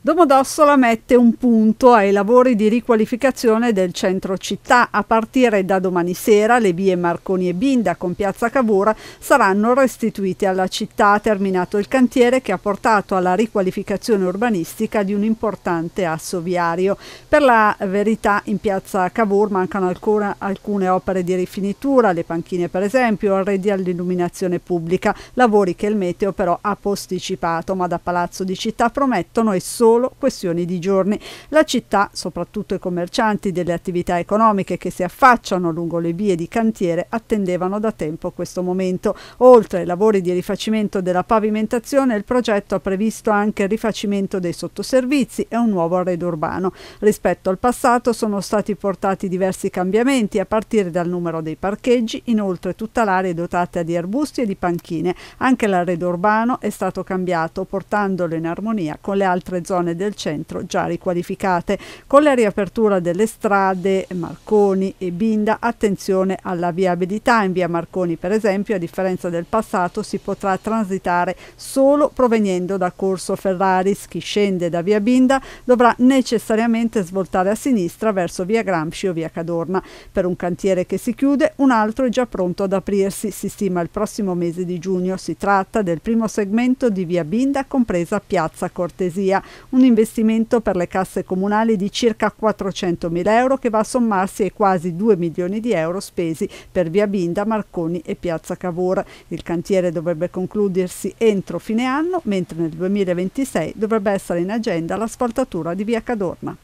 Domodossola mette un punto ai lavori di riqualificazione del centro città. A partire da domani sera le vie Marconi e Binda con Piazza Cavour saranno restituite alla città, terminato il cantiere che ha portato alla riqualificazione urbanistica di un importante asso viario. Per la verità in Piazza Cavour mancano alcune, alcune opere di rifinitura, le panchine per esempio, arredi all'illuminazione pubblica, lavori che il meteo però ha posticipato, ma da Palazzo di Città promettono e sono solo questioni di giorni. La città, soprattutto i commercianti delle attività economiche che si affacciano lungo le vie di cantiere, attendevano da tempo questo momento. Oltre ai lavori di rifacimento della pavimentazione, il progetto ha previsto anche il rifacimento dei sottoservizi e un nuovo arredo urbano. Rispetto al passato sono stati portati diversi cambiamenti a partire dal numero dei parcheggi, inoltre tutta l'area è dotata di arbusti e di panchine. Anche l'arredo urbano è stato cambiato portandolo in armonia con le altre zone zone del centro già riqualificate. Con la riapertura delle strade Marconi e Binda, attenzione alla viabilità. In via Marconi, per esempio, a differenza del passato, si potrà transitare solo proveniendo da Corso Ferraris. Chi scende da via Binda dovrà necessariamente svoltare a sinistra verso via Gramsci o via Cadorna. Per un cantiere che si chiude, un altro è già pronto ad aprirsi. Si stima il prossimo mese di giugno. Si tratta del primo segmento di via Binda, compresa piazza Cortesia un investimento per le casse comunali di circa 400 mila euro che va a sommarsi ai quasi 2 milioni di euro spesi per via Binda, Marconi e Piazza Cavour. Il cantiere dovrebbe concludersi entro fine anno, mentre nel 2026 dovrebbe essere in agenda l'asfaltatura di via Cadorna.